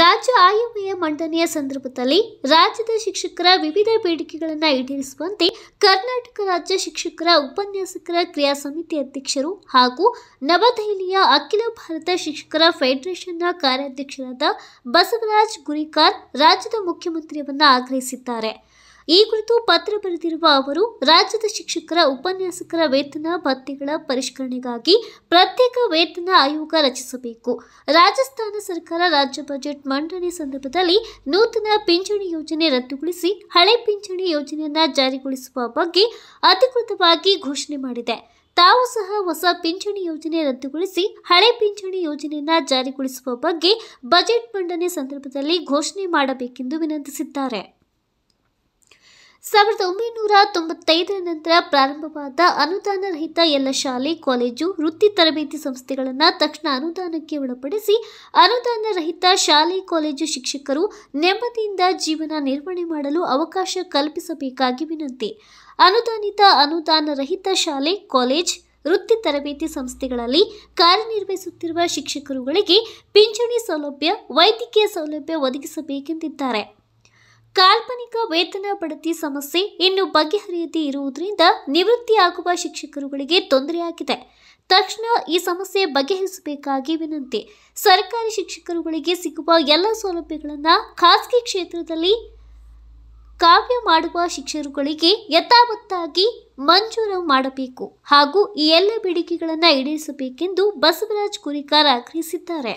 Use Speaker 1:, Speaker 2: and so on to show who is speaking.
Speaker 1: ರಾಜ್ಯ ಆಯವ್ಯಯ ಮಂಡನೆಯ ಸಂದರ್ಭದಲ್ಲಿ ರಾಜ್ಯದ ಶಿಕ್ಷಕರ ವಿವಿಧ ಬೇಡಿಕೆಗಳನ್ನು ಈಡೇರಿಸುವಂತೆ ಕರ್ನಾಟಕ ರಾಜ್ಯ ಶಿಕ್ಷಕರ ಉಪನ್ಯಾಸಕರ ಕ್ರಿಯಾ ಸಮಿತಿ ಅಧ್ಯಕ್ಷರು ಹಾಗೂ ನವದೆಹಲಿಯ ಅಖಿಲ ಭಾರತ ಶಿಕ್ಷಕರ ಫೆಡರೇಷನ್ನ ಕಾರ್ಯಾಧ್ಯಕ್ಷರಾದ ಬಸವರಾಜ್ ಗುರಿಕಾರ್ ರಾಜ್ಯದ ಮುಖ್ಯಮಂತ್ರಿಯವನ್ನ ಆಗ್ರಹಿಸಿದ್ದಾರೆ ಈ ಕುರಿತು ಪತ್ರ ಬರೆದಿರುವ ಅವರು ರಾಜ್ಯದ ಶಿಕ್ಷಕರ ಉಪನ್ಯಾಸಕರ ವೇತನ ಭತ್ಯೆಗಳ ಪರಿಷ್ಕರಣೆಗಾಗಿ ಪ್ರತ್ಯೇಕ ವೇತನ ಆಯೋಗ ರಚಿಸಬೇಕು ರಾಜಸ್ಥಾನ ಸರ್ಕಾರ ರಾಜ್ಯ ಬಜೆಟ್ ಮಂಡನೆ ಸಂದರ್ಭದಲ್ಲಿ ನೂತನ ಪಿಂಚಣಿ ಯೋಜನೆ ರದ್ದುಗೊಳಿಸಿ ಹಳೆ ಪಿಂಚಣಿ ಯೋಜನೆಯನ್ನು ಜಾರಿಗೊಳಿಸುವ ಬಗ್ಗೆ ಅಧಿಕೃತವಾಗಿ ಘೋಷಣೆ ಮಾಡಿದೆ ತಾವು ಸಹ ಹೊಸ ಪಿಂಚಣಿ ಯೋಜನೆ ರದ್ದುಗೊಳಿಸಿ ಹಳೆ ಪಿಂಚಣಿ ಯೋಜನೆಯನ್ನು ಜಾರಿಗೊಳಿಸುವ ಬಗ್ಗೆ ಬಜೆಟ್ ಮಂಡನೆ ಸಂದರ್ಭದಲ್ಲಿ ಘೋಷಣೆ ಮಾಡಬೇಕೆಂದು ವಿನಂತಿಸಿದ್ದಾರೆ ಸಾವಿರದ ಒಂಬೈನೂರ ತೊಂಬತ್ತೈದರ ನಂತರ ಪ್ರಾರಂಭವಾದ ಅನುದಾನ ರಹಿತ ಎಲ್ಲ ಶಾಲೆ ಕಾಲೇಜು ವೃತ್ತಿ ತರಬೇತಿ ಸಂಸ್ಥೆಗಳನ್ನು ತಕ್ಷಣ ಅನುದಾನಕ್ಕೆ ಒಳಪಡಿಸಿ ಅನುದಾನ ರಹಿತ ಶಾಲೆ ಕಾಲೇಜು ಶಿಕ್ಷಕರು ನೆಮ್ಮದಿಯಿಂದ ಜೀವನ ನಿರ್ವಹಣೆ ಮಾಡಲು ಅವಕಾಶ ಕಲ್ಪಿಸಬೇಕಾಗಿ ವಿನಂತಿ ಅನುದಾನಿತ ಅನುದಾನ ರಹಿತ ಶಾಲೆ ಕಾಲೇಜ್ ವೃತ್ತಿ ತರಬೇತಿ ಸಂಸ್ಥೆಗಳಲ್ಲಿ ಕಾರ್ಯನಿರ್ವಹಿಸುತ್ತಿರುವ ಶಿಕ್ಷಕರುಗಳಿಗೆ ಪಿಂಚಣಿ ಸೌಲಭ್ಯ ವೈದ್ಯಕೀಯ ಸೌಲಭ್ಯ ಒದಗಿಸಬೇಕೆಂದಿದ್ದಾರೆ ಕಾಲ್ಪನಿಕ ವೇತನ ಬಡತಿ ಸಮಸ್ಯೆ ಇನ್ನು ಬಗೆಹರಿಯದೇ ಇರುವುದರಿಂದ ನಿವೃತ್ತಿಯಾಗುವ ಶಿಕ್ಷಕರುಗಳಿಗೆ ತೊಂದರೆಯಾಗಿದೆ ತಕ್ಷಣ ಈ ಸಮಸ್ಯೆ ಬಗೆಹರಿಸಬೇಕಾಗಿ ವಿನಂತಿ ಸರ್ಕಾರಿ ಶಿಕ್ಷಕರುಗಳಿಗೆ ಸಿಗುವ ಎಲ್ಲ ಸೌಲಭ್ಯಗಳನ್ನು ಖಾಸಗಿ ಕ್ಷೇತ್ರದಲ್ಲಿ ಕಾವ್ಯ ಮಾಡುವ ಶಿಕ್ಷಕರುಗಳಿಗೆ ಯಥಾವತ್ತಾಗಿ ಮಂಜೂರು ಮಾಡಬೇಕು ಹಾಗೂ ಈ ಎಲ್ಲ ಬೇಡಿಕೆಗಳನ್ನು ಈಡೇರಿಸಬೇಕೆಂದು ಬಸವರಾಜ್ ಕುರಿಕಾರ್ ಆಗ್ರಹಿಸಿದ್ದಾರೆ